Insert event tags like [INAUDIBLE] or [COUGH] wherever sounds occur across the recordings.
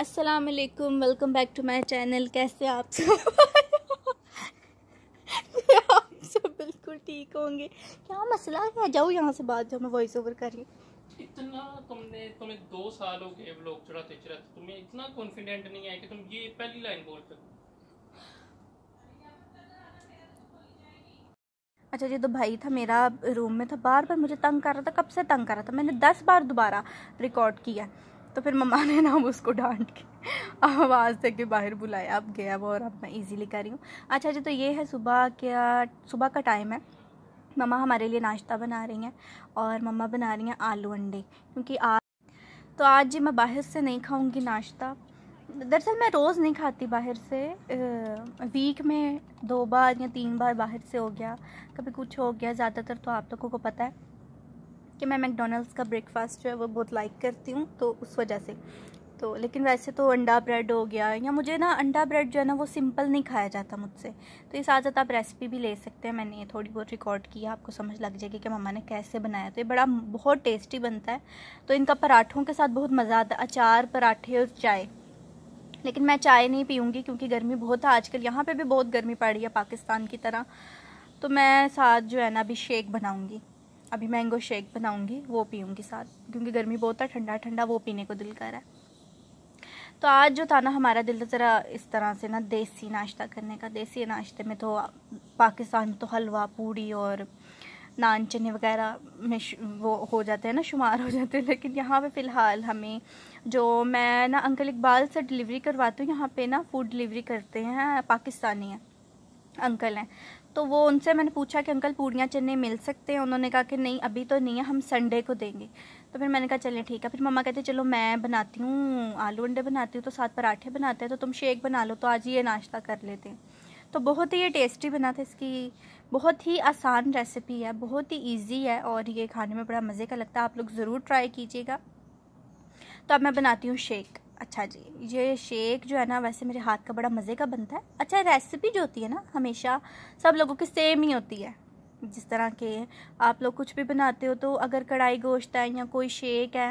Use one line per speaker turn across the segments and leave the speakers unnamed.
अस्सलाम वालेकुम welcome back to my channel कैसे आप सब आप सब बिल्कुल ठीक होंगे क्या मसला है जाओ यहाँ से बात जो मैं वॉइस ओवर कर रही इतना तुमने तुम्हें दो साल हो गए ब्लॉग चढ़ाते चढ़ाते तुम्हें इतना कॉन्फिडेंट नहीं है कि तुम ये पहली लाइन बोल सको अच्छा जी तो भाई था मेरा रूम में था बार बार मुझे तंग कर रहा था कब से तंग कर रहा था मैंने दस बार दोबारा रिकॉर्ड किया तो फिर मम्मा ने ना उसको डांट के आवाज़ दे के बाहर बुलाया अब गया वो और अब मैं इजीली कर रही हूँ अच्छा जी तो ये है सुबह क्या सुबह का टाइम है मम्मा हमारे लिए नाश्ता बना रही हैं और मम्मा बना रही हैं आलू अंडे क्योंकि आज तो आज जी मैं बाहर से नहीं खाऊँगी नाश्ता दरअसल मैं रोज़ नहीं खाती बाहर से वीक में दो बार या तीन बार बाहर से हो गया कभी कुछ हो गया ज़्यादातर तो आप लोगों को पता है कि मैं मैकडोनल्ड्स का ब्रेकफास्ट जो है वो बहुत लाइक करती हूँ तो उस वजह से तो लेकिन वैसे तो अंडा ब्रेड हो गया या मुझे ना अंडा ब्रेड जो है ना वो सिंपल नहीं खाया जाता मुझसे तो ये साथ साथ आप रेसिपी भी ले सकते हैं मैंने ये थोड़ी बहुत रिकॉर्ड की आपको समझ लग जाएगी कि मम्मा ने कैसे बनाया तो ये बड़ा बहुत टेस्टी बनता है तो इनका पराठों के साथ बहुत मज़ा आता है अचार पराठे और चाय लेकिन मैं चाय नहीं पीऊँगी क्योंकि गर्मी बहुत है आजकल यहाँ पर भी बहुत गर्मी पड़ रही है पाकिस्तान की तरह तो मैं साथ जो है ना अभी शेक बनाऊँगी अभी मैंगो शेक बनाऊंगी वो पीऊँगी साथ क्योंकि गर्मी बहुत है ठंडा ठंडा वो पीने को दिल कर रहा है तो आज जो था ना हमारा दिल तो ज़रा इस तरह से ना देसी नाश्ता करने का देसी नाश्ते में तो पाकिस्तान तो हलवा पूड़ी और नान चने वगैरह में वो हो जाते हैं ना शुमार हो जाते हैं लेकिन यहाँ पे फ़िलहाल हमें जो मैं ना अंकल इकबाल से डिलीवरी करवाती हूँ यहाँ पे ना फूड डिलीवरी करते हैं पाकिस्तानी हैं अंकल हैं तो वो उनसे मैंने पूछा कि अंकल पूड़ियाँ चने मिल सकते हैं उन्होंने कहा कि नहीं अभी तो नहीं है हम संडे को देंगे तो फिर मैंने कहा चलें ठीक है फिर मम्मा कहते चलो मैं बनाती हूँ आलू अंडे बनाती हूँ तो साथ पराठे बनाते हैं तो तुम शेक बना लो तो आज ये नाश्ता कर लेते हैं तो बहुत ही ये टेस्टी बना था इसकी बहुत ही आसान रेसिपी है बहुत ही ईजी है और ये खाने में बड़ा मज़े का लगता है आप लोग ज़रूर ट्राई कीजिएगा तो अब मैं बनाती हूँ शेक अच्छा जी ये शेक जो है ना वैसे मेरे हाथ का बड़ा मज़े का बनता है अच्छा रेसिपी जो होती है ना हमेशा सब लोगों की सेम ही होती है जिस तरह के आप लोग कुछ भी बनाते हो तो अगर कढ़ाई गोश्त है या कोई शेक है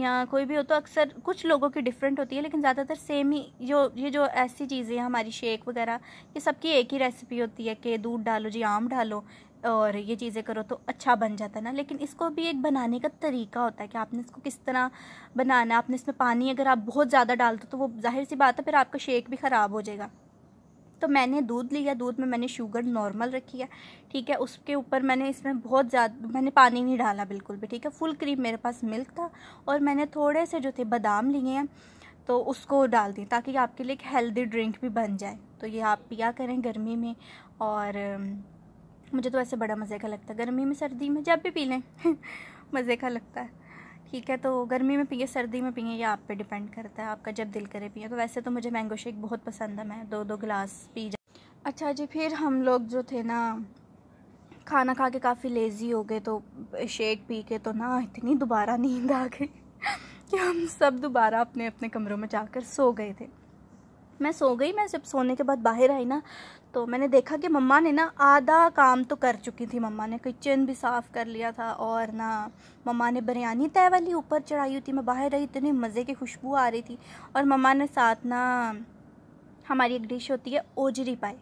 या कोई भी हो तो अक्सर कुछ लोगों की डिफरेंट होती है लेकिन ज़्यादातर सेम ही जो ये जो ऐसी चीज़ें हैं हमारी शेक वगैरह ये सबकी एक ही रेसिपी होती है कि दूध डालो जी आम डालो और ये चीज़ें करो तो अच्छा बन जाता है ना लेकिन इसको भी एक बनाने का तरीका होता है कि आपने इसको किस तरह बनाना है आपने इसमें पानी अगर आप बहुत ज़्यादा डाल दो तो वो जाहिर सी बात है फिर आपका शेक भी ख़राब हो जाएगा तो मैंने दूध लिया दूध में मैंने शुगर नॉर्मल रखी है ठीक है उसके ऊपर मैंने इसमें बहुत ज़्यादा मैंने पानी नहीं डाला बिल्कुल भी ठीक है फुल क्रीम मेरे पास मिल्क था और मैंने थोड़े से जो थे बादाम लिए हैं तो उसको डाल दिए ताकि आपके लिए एक हेल्दी ड्रिंक भी बन जाए तो ये आप पिया करें गर्मी में और मुझे तो वैसे बड़ा मज़े का लगता है गर्मी में सर्दी में जब भी पी लें [LAUGHS] मज़े का लगता है ठीक है तो गर्मी में पिए सर्दी में पिए या आप पे डिपेंड करता है आपका जब दिल करे पिए तो वैसे तो मुझे मैंगो शेक बहुत पसंद है मैं दो दो गिलास पी जा अच्छा जी फिर हम लोग जो थे ना खाना खा के काफ़ी लेज़ी हो गए तो शेक पी के तो ना इतनी दोबारा नींद आ गई [LAUGHS] कि हम सब दोबारा अपने अपने कमरों में जाकर सो गए थे मैं सो गई मैं जब सोने के बाद बाहर आई ना तो मैंने देखा कि मम्मा ने ना आधा काम तो कर चुकी थी मम्मा ने किचन भी साफ़ कर लिया था और ना मम्मा ने बिरयानी तय वाली ऊपर चढ़ाई हुई थी मैं बाहर रही इतनी मज़े की खुशबू आ रही थी और मम्मा ने साथ ना हमारी एक डिश होती है ओजरी पाई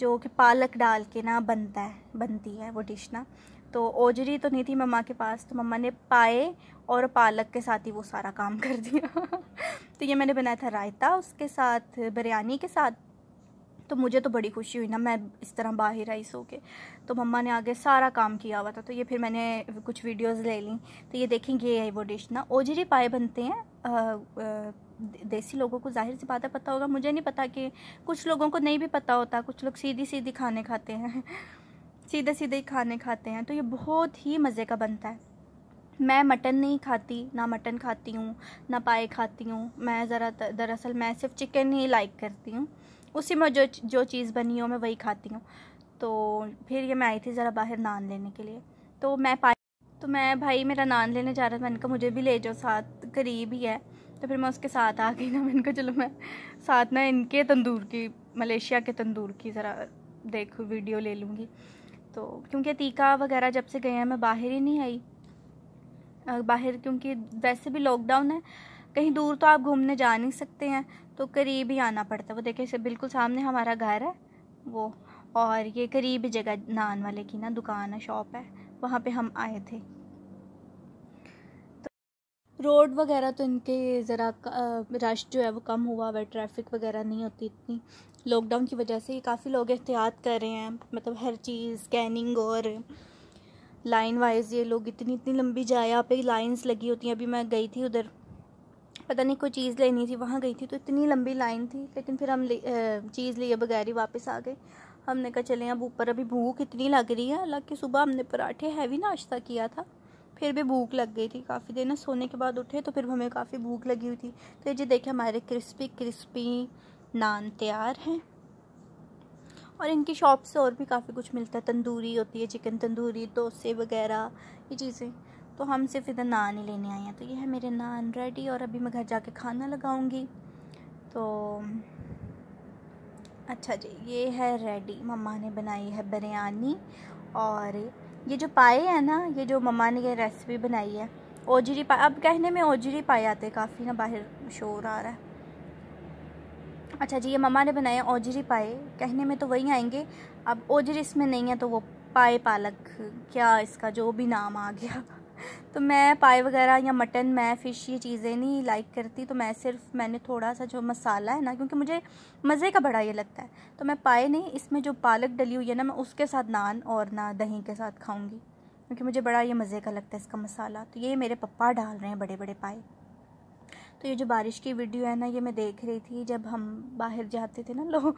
जो कि पालक डाल के ना बनता है बनती है वो डिश ना तो ओजरी तो नहीं थी मम्मा के पास तो मम्मा ने पाए और पालक के साथ ही वो सारा काम कर दिया [LAUGHS] तो ये मैंने बनाया था रायता उसके साथ बिरयानी के साथ तो मुझे तो बड़ी खुशी हुई ना मैं इस तरह बाहर आई सो के तो मम्मा ने आगे सारा काम किया हुआ था तो ये फिर मैंने कुछ वीडियोस ले ली तो ये देखेंगे ये है वो डिश ना ओजरी पाए बनते हैं आ, आ, देसी लोगों को जाहिर सी बात है पता होगा मुझे नहीं पता कि कुछ लोगों को नहीं भी पता होता कुछ लोग सीधी सीधी खाने खाते हैं [LAUGHS] सीधे सीधे ही खाने खाते हैं तो ये बहुत ही मज़े का बनता है मैं मटन नहीं खाती ना मटन खाती हूँ ना पाए खाती हूँ मैं ज़रा दरअसल मैं सिर्फ चिकन ही लाइक करती हूँ उसी में जो जो चीज़ बनी हो मैं वही खाती हूँ तो फिर ये मैं आई थी ज़रा बाहर नान लेने के लिए तो मैं पाई तो मैं भाई मेरा नान लेने जा रहा था मैंने कहा मुझे भी ले जाओ साथ करीब ही है तो फिर मैं उसके साथ आ गई ना मैंने कहा चलो मैं साथ ना इनके तंदूर की मलेशिया के तंदूर की ज़रा देख वीडियो ले लूँगी तो क्योंकि टीका वगैरह जब से गए हैं मैं बाहर ही नहीं आई बाहर क्योंकि वैसे भी लॉकडाउन है कहीं दूर तो आप घूमने जा नहीं सकते हैं तो करीब ही आना पड़ता है वो देखें बिल्कुल सामने हमारा घर है वो और ये करीब जगह नान वाले की ना दुकान है शॉप है वहाँ पे हम आए थे तो रोड वगैरह तो इनके ज़रा रश जो है वो कम हुआ हुआ ट्रैफिक वगैरह नहीं होती इतनी लॉकडाउन की वजह से काफ़ी लोग एहतियात कर रहे हैं मतलब हर चीज़ स्कैनिंग और लाइन वाइज ये लोग इतनी इतनी लंबी जाया पे लाइंस लगी होती हैं अभी मैं गई थी उधर पता नहीं कोई चीज़ लेनी थी वहाँ गई थी तो इतनी लंबी लाइन थी लेकिन फिर हम चीज़ लिए बगैर ही वापस आ गए हमने कहा चले अब ऊपर अभी भूख इतनी लग रही है हालांकि सुबह हमने पराठे हैवी नाश्ता किया था फिर भी भूख लग गई थी काफ़ी देर ना सोने के बाद उठे तो फिर हमें काफ़ी भूख लगी हुई थी तो ये देखे हमारे क्रिस्पी क्रिस्पी नान तैयार हैं और इनकी शॉप से और भी काफ़ी कुछ मिलता है तंदूरी होती है चिकन तंदूरी डोसे वगैरह ये चीज़ें तो हम सिर्फ इधर नान ही लेने आए हैं तो ये है मेरे नान रेडी और अभी मैं घर जाके खाना लगाऊंगी तो अच्छा जी ये है रेडी मम्मा ने बनाई है बिरयानी और ये जो पाए हैं ना ये जो मम्मा ने ये रेसिपी बनाई है ओजरी पाए अब कहने में ओजरी पाए आते काफ़ी ना बाहर शोर आ रहा है अच्छा जी ये मम्मा ने बनाए ओजरी पाए कहने में तो वही आएंगे अब ओजरी इसमें नहीं है तो वो पाए पालक क्या इसका जो भी नाम आ गया तो मैं पाए वगैरह या मटन मैं फ़िश ये चीज़ें नहीं लाइक करती तो मैं सिर्फ मैंने थोड़ा सा जो मसाला है ना क्योंकि मुझे मज़े का बड़ा ये लगता है तो मैं पाए नहीं इसमें जो पालक डली हुई है ना मैं उसके साथ नान और ना दही के साथ खाऊँगी क्योंकि मुझे बड़ा ये मज़े का लगता है इसका मसाला तो ये मेरे पप्पा डाल रहे हैं बड़े बड़े पाए तो ये जो बारिश की वीडियो है ना ये मैं देख रही थी जब हम बाहर जाते थे ना लोग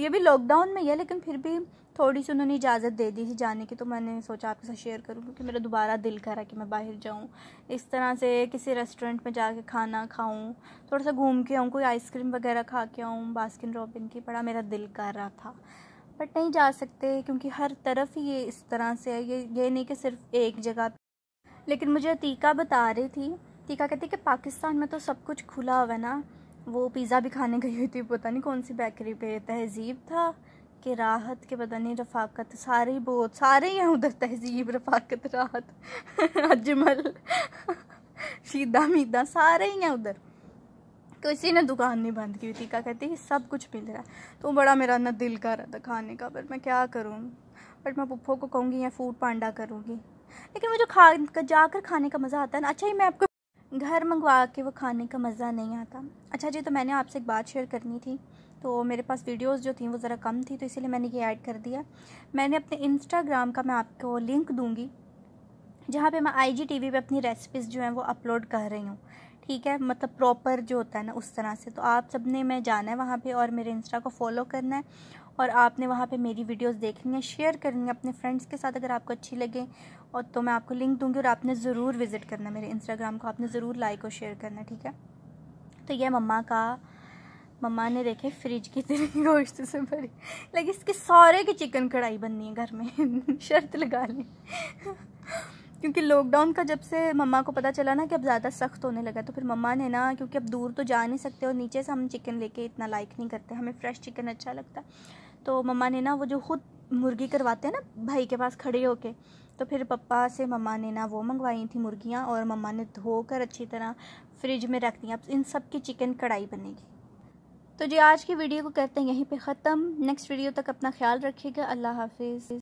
ये भी लॉकडाउन में ही है लेकिन फिर भी थोड़ी सी उन्होंने इजाज़त दे दी थी जाने की तो मैंने सोचा आपके साथ शेयर करूँ क्योंकि मेरा दोबारा दिल करा कि मैं बाहर जाऊँ इस तरह से किसी रेस्टोरेंट में जाके खाना खाऊँ थोड़ा सा घूम के आऊँ कोई आइसक्रीम वगैरह खा के आऊँ बास्किन रॉबिन की बड़ा मेरा दिल कर रहा था बट नहीं जा सकते क्योंकि हर तरफ ये इस तरह से है ये ये नहीं कि सिर्फ एक जगह लेकिन मुझे अतीका बता रही थी टीका कहती कि पाकिस्तान में तो सब कुछ खुला हुआ है ना वो पिज़्ज़ा भी खाने गई हुई थी पता नहीं कौन सी बेकरी पे तहजीब था कि राहत के बदनी रफाकत सारे ही बहुत सारे हैं उधर तहजीब रफाकत राहत [LAUGHS] अजमल शीदा मीदा सारे ही हैं उधर किसी तो ने दुकान नहीं बंद की थी टीका कहती है सब कुछ मिल रहा है तो बड़ा मेरा ना दिल कर रहा था खाने का पर मैं क्या करूँ बट मैं पुप्पो को कहूँगी या फूड पांडा करूँगी लेकिन मुझे खा जाकर खाने का मज़ा आता है ना अच्छा ही मैं आपको घर मंगवा के वो खाने का मज़ा नहीं आता अच्छा जी तो मैंने आपसे एक बात शेयर करनी थी तो मेरे पास वीडियोस जो थी वो ज़रा कम थी तो इसीलिए मैंने ये ऐड कर दिया मैंने अपने इंस्टाग्राम का मैं आपको लिंक दूँगी जहाँ पे मैं आई जी टी वी पर अपनी रेसिपीज़ जो हैं वो अपलोड कर रही हूँ ठीक है मतलब प्रॉपर जो होता है ना उस तरह से तो आप सब ने मैं जाना है वहाँ पे और मेरे इंस्टा को फॉलो करना है और आपने वहाँ पे मेरी वीडियोस देखनी है शेयर करनी है अपने फ्रेंड्स के साथ अगर आपको अच्छी लगे और तो मैं आपको लिंक दूंगी और आपने ज़रूर विज़िट करना है मेरे इंस्टाग्राम को आपने ज़रूर लाइक और शेयर करना ठीक है तो यह मम्मा का मम्मा ने देखे फ्रिज की तरह [LAUGHS] गोश्त से भरी लेकिन इसके सारे की चिकन कढ़ाई बननी है घर में [LAUGHS] शर्त लगा ली क्योंकि लॉकडाउन का जब से मम्मा को पता चला ना कि अब ज़्यादा सख्त होने लगा तो फिर मम्मा ने ना क्योंकि अब दूर तो जा नहीं सकते और नीचे से हम चिकन लेके इतना लाइक नहीं करते हमें फ्रेश चिकन अच्छा लगता तो मम्मा ने ना वो जो खुद मुर्गी करवाते हैं ना भाई के पास खड़े होके तो फिर पप्पा से मम्मा ने ना वो मंगवाई थी मुर्गियाँ और मम्मा ने धोकर अच्छी तरह फ्रिज में रख दी अब इन सब की चिकन कढ़ाई बनेगी तो जी आज की वीडियो को करते हैं यहीं पे ख़त्म नेक्स्ट वीडियो तक अपना ख्याल रखिएगा अल्लाह हाफिज़